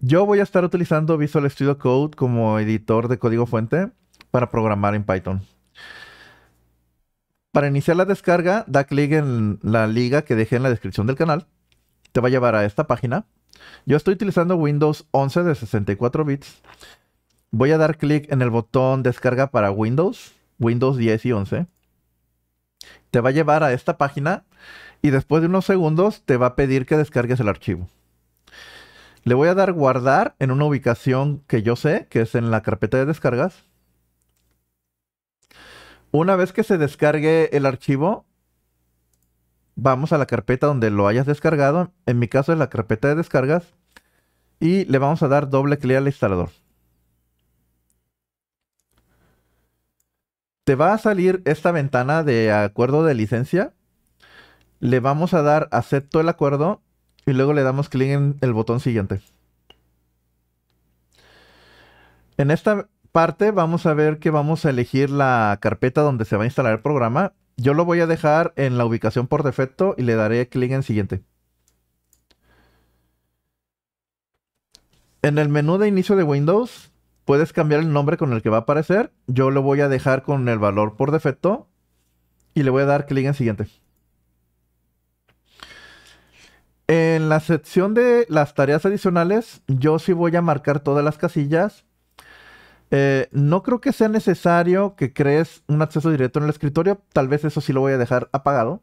Yo voy a estar utilizando Visual Studio Code como editor de código fuente para programar en Python. Para iniciar la descarga, da clic en la liga que dejé en la descripción del canal. Te va a llevar a esta página. Yo estoy utilizando Windows 11 de 64 bits. Voy a dar clic en el botón descarga para Windows, Windows 10 y 11. Te va a llevar a esta página y después de unos segundos te va a pedir que descargues el archivo. Le voy a dar guardar en una ubicación que yo sé, que es en la carpeta de descargas. Una vez que se descargue el archivo, vamos a la carpeta donde lo hayas descargado. En mi caso es la carpeta de descargas. Y le vamos a dar doble clic al instalador. Te va a salir esta ventana de acuerdo de licencia. Le vamos a dar acepto el acuerdo y luego le damos clic en el botón siguiente. En esta parte vamos a ver que vamos a elegir la carpeta donde se va a instalar el programa. Yo lo voy a dejar en la ubicación por defecto y le daré clic en siguiente. En el menú de inicio de Windows puedes cambiar el nombre con el que va a aparecer. Yo lo voy a dejar con el valor por defecto y le voy a dar clic en siguiente. En la sección de las tareas adicionales, yo sí voy a marcar todas las casillas. Eh, no creo que sea necesario que crees un acceso directo en el escritorio. Tal vez eso sí lo voy a dejar apagado.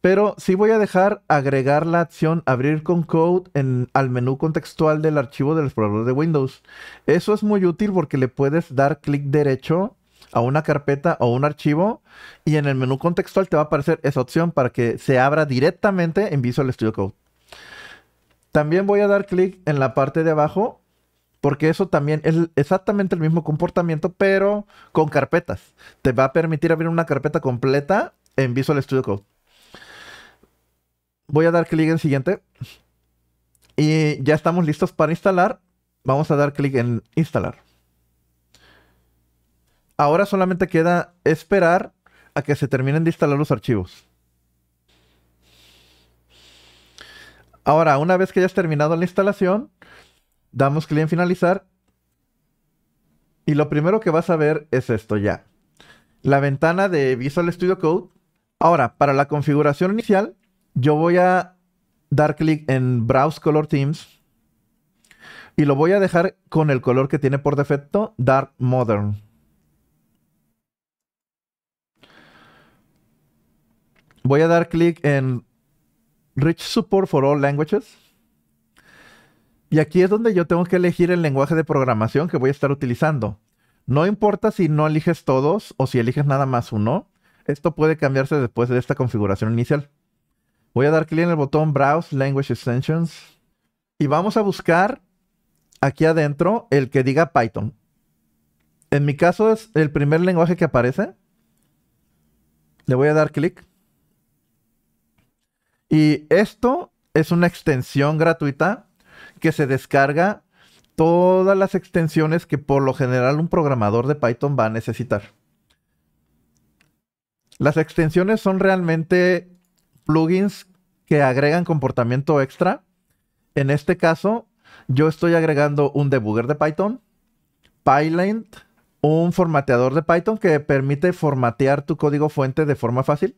Pero sí voy a dejar agregar la acción abrir con code en, al menú contextual del archivo del explorador de Windows. Eso es muy útil porque le puedes dar clic derecho a una carpeta o un archivo y en el menú contextual te va a aparecer esa opción para que se abra directamente en Visual Studio Code. También voy a dar clic en la parte de abajo porque eso también es exactamente el mismo comportamiento pero con carpetas. Te va a permitir abrir una carpeta completa en Visual Studio Code. Voy a dar clic en siguiente y ya estamos listos para instalar. Vamos a dar clic en instalar. Ahora solamente queda esperar a que se terminen de instalar los archivos. Ahora, una vez que hayas terminado la instalación, damos clic en finalizar. Y lo primero que vas a ver es esto ya. La ventana de Visual Studio Code. Ahora, para la configuración inicial, yo voy a dar clic en Browse Color Teams. Y lo voy a dejar con el color que tiene por defecto, Dark Modern. Voy a dar clic en Rich Support for All Languages. Y aquí es donde yo tengo que elegir el lenguaje de programación que voy a estar utilizando. No importa si no eliges todos o si eliges nada más uno. Esto puede cambiarse después de esta configuración inicial. Voy a dar clic en el botón Browse Language Extensions. Y vamos a buscar aquí adentro el que diga Python. En mi caso es el primer lenguaje que aparece. Le voy a dar clic. Y esto es una extensión gratuita que se descarga todas las extensiones que por lo general un programador de Python va a necesitar. Las extensiones son realmente plugins que agregan comportamiento extra. En este caso, yo estoy agregando un debugger de Python, Pylint, un formateador de Python que permite formatear tu código fuente de forma fácil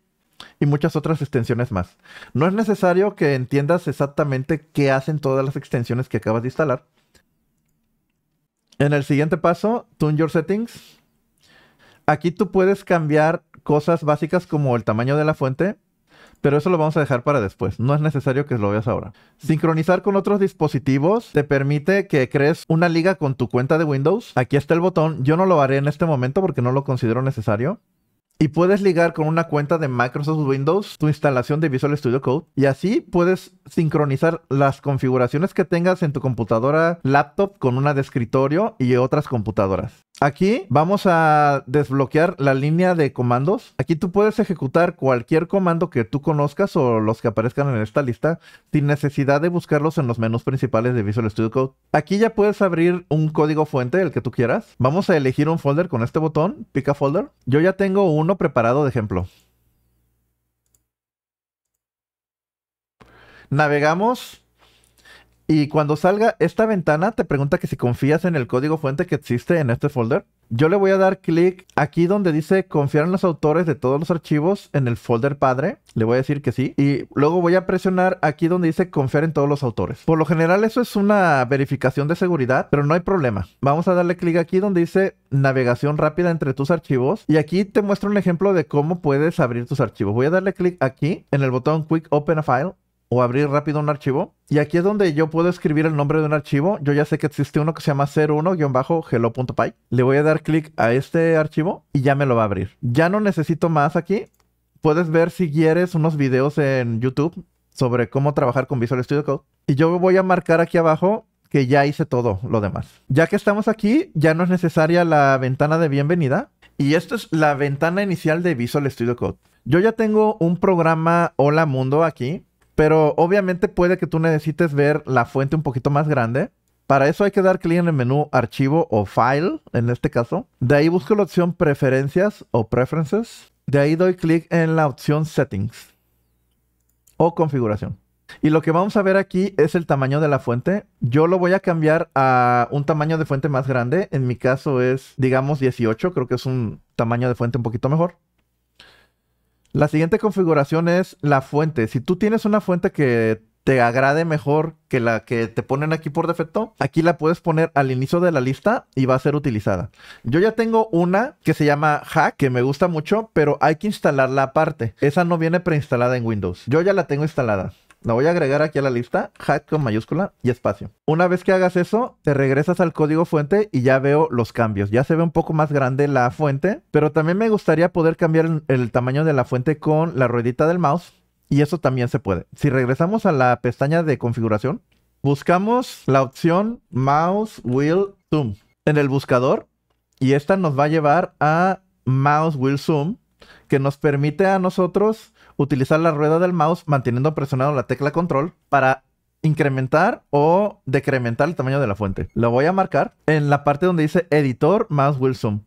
y muchas otras extensiones más. No es necesario que entiendas exactamente qué hacen todas las extensiones que acabas de instalar. En el siguiente paso, Tune Your Settings. Aquí tú puedes cambiar cosas básicas como el tamaño de la fuente, pero eso lo vamos a dejar para después. No es necesario que lo veas ahora. Sincronizar con otros dispositivos te permite que crees una liga con tu cuenta de Windows. Aquí está el botón. Yo no lo haré en este momento porque no lo considero necesario y puedes ligar con una cuenta de Microsoft Windows tu instalación de Visual Studio Code y así puedes sincronizar las configuraciones que tengas en tu computadora laptop con una de escritorio y otras computadoras. Aquí vamos a desbloquear la línea de comandos. Aquí tú puedes ejecutar cualquier comando que tú conozcas o los que aparezcan en esta lista sin necesidad de buscarlos en los menús principales de Visual Studio Code. Aquí ya puedes abrir un código fuente, el que tú quieras. Vamos a elegir un folder con este botón, pica folder. Yo ya tengo uno preparado de ejemplo. Navegamos y cuando salga esta ventana, te pregunta que si confías en el código fuente que existe en este folder. Yo le voy a dar clic aquí donde dice confiar en los autores de todos los archivos en el folder padre. Le voy a decir que sí. Y luego voy a presionar aquí donde dice confiar en todos los autores. Por lo general eso es una verificación de seguridad, pero no hay problema. Vamos a darle clic aquí donde dice navegación rápida entre tus archivos. Y aquí te muestro un ejemplo de cómo puedes abrir tus archivos. Voy a darle clic aquí en el botón Quick Open a File o abrir rápido un archivo. Y aquí es donde yo puedo escribir el nombre de un archivo. Yo ya sé que existe uno que se llama 01-hello.py. Le voy a dar clic a este archivo y ya me lo va a abrir. Ya no necesito más aquí. Puedes ver si quieres unos videos en YouTube sobre cómo trabajar con Visual Studio Code. Y yo voy a marcar aquí abajo que ya hice todo lo demás. Ya que estamos aquí, ya no es necesaria la ventana de bienvenida. Y esto es la ventana inicial de Visual Studio Code. Yo ya tengo un programa Hola Mundo aquí pero obviamente puede que tú necesites ver la fuente un poquito más grande. Para eso hay que dar clic en el menú Archivo o File, en este caso. De ahí busco la opción Preferencias o Preferences. De ahí doy clic en la opción Settings o Configuración. Y lo que vamos a ver aquí es el tamaño de la fuente. Yo lo voy a cambiar a un tamaño de fuente más grande. En mi caso es, digamos, 18. Creo que es un tamaño de fuente un poquito mejor. La siguiente configuración es la fuente. Si tú tienes una fuente que te agrade mejor que la que te ponen aquí por defecto, aquí la puedes poner al inicio de la lista y va a ser utilizada. Yo ya tengo una que se llama Hack, que me gusta mucho, pero hay que instalarla aparte. Esa no viene preinstalada en Windows. Yo ya la tengo instalada. La voy a agregar aquí a la lista, hat con mayúscula y espacio. Una vez que hagas eso, te regresas al código fuente y ya veo los cambios. Ya se ve un poco más grande la fuente, pero también me gustaría poder cambiar el, el tamaño de la fuente con la ruedita del mouse. Y eso también se puede. Si regresamos a la pestaña de configuración, buscamos la opción Mouse Wheel Zoom en el buscador y esta nos va a llevar a Mouse Wheel Zoom que nos permite a nosotros utilizar la rueda del mouse manteniendo presionado la tecla control para incrementar o decrementar el tamaño de la fuente. Lo voy a marcar en la parte donde dice editor mouse will zoom.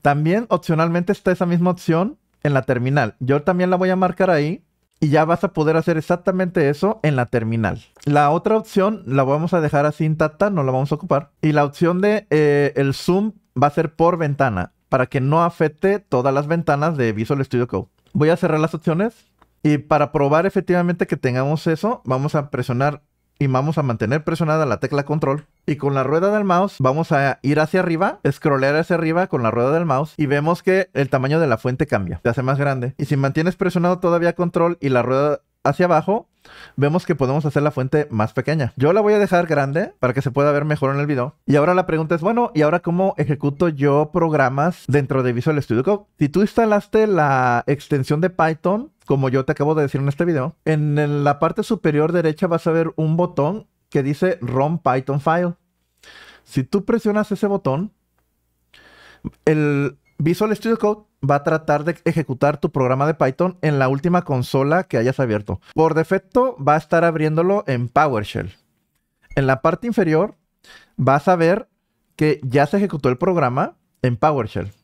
También opcionalmente está esa misma opción en la terminal. Yo también la voy a marcar ahí y ya vas a poder hacer exactamente eso en la terminal. La otra opción la vamos a dejar así intacta, no la vamos a ocupar. Y la opción de eh, el zoom va a ser por ventana para que no afecte todas las ventanas de Visual Studio Code voy a cerrar las opciones y para probar efectivamente que tengamos eso, vamos a presionar y vamos a mantener presionada la tecla control. Y con la rueda del mouse vamos a ir hacia arriba, scrollear hacia arriba con la rueda del mouse y vemos que el tamaño de la fuente cambia, se hace más grande. Y si mantienes presionado todavía control y la rueda hacia abajo, vemos que podemos hacer la fuente más pequeña. Yo la voy a dejar grande para que se pueda ver mejor en el video. Y ahora la pregunta es, bueno, ¿y ahora cómo ejecuto yo programas dentro de Visual Studio Code? Si tú instalaste la extensión de Python, como yo te acabo de decir en este video, en la parte superior derecha vas a ver un botón que dice Run Python File. Si tú presionas ese botón, el, Visual Studio Code va a tratar de ejecutar tu programa de Python en la última consola que hayas abierto. Por defecto va a estar abriéndolo en PowerShell. En la parte inferior vas a ver que ya se ejecutó el programa en PowerShell.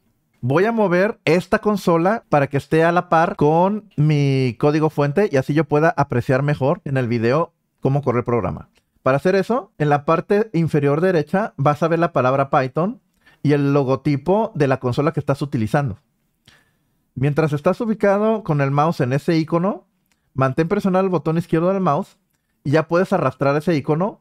Voy a mover esta consola para que esté a la par con mi código fuente y así yo pueda apreciar mejor en el video cómo corre el programa. Para hacer eso, en la parte inferior derecha vas a ver la palabra Python y el logotipo de la consola que estás utilizando. Mientras estás ubicado con el mouse en ese icono, mantén presionado el botón izquierdo del mouse y ya puedes arrastrar ese icono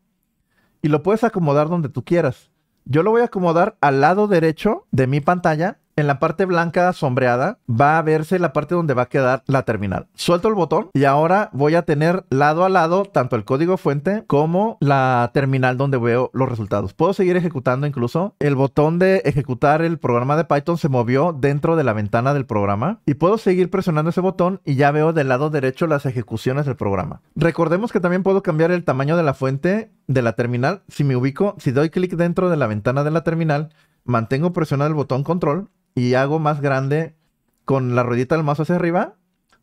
y lo puedes acomodar donde tú quieras. Yo lo voy a acomodar al lado derecho de mi pantalla en la parte blanca sombreada va a verse la parte donde va a quedar la terminal. Suelto el botón y ahora voy a tener lado a lado tanto el código fuente como la terminal donde veo los resultados. Puedo seguir ejecutando incluso. El botón de ejecutar el programa de Python se movió dentro de la ventana del programa y puedo seguir presionando ese botón y ya veo del lado derecho las ejecuciones del programa. Recordemos que también puedo cambiar el tamaño de la fuente de la terminal. Si me ubico, si doy clic dentro de la ventana de la terminal, mantengo presionado el botón control y hago más grande con la ruedita del mouse hacia arriba,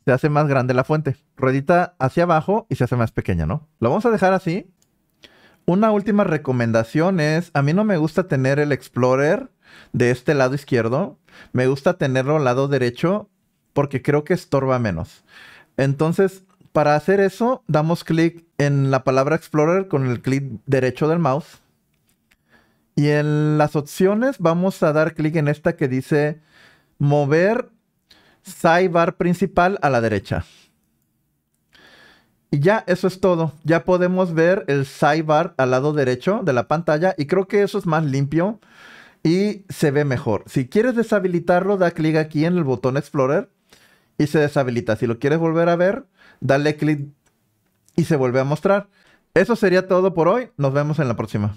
se hace más grande la fuente. Ruedita hacia abajo y se hace más pequeña, ¿no? Lo vamos a dejar así. Una última recomendación es, a mí no me gusta tener el Explorer de este lado izquierdo, me gusta tenerlo al lado derecho porque creo que estorba menos. Entonces, para hacer eso, damos clic en la palabra Explorer con el clic derecho del mouse y en las opciones vamos a dar clic en esta que dice mover sidebar principal a la derecha. Y ya, eso es todo. Ya podemos ver el sidebar al lado derecho de la pantalla y creo que eso es más limpio y se ve mejor. Si quieres deshabilitarlo, da clic aquí en el botón Explorer y se deshabilita. Si lo quieres volver a ver, dale clic y se vuelve a mostrar. Eso sería todo por hoy. Nos vemos en la próxima.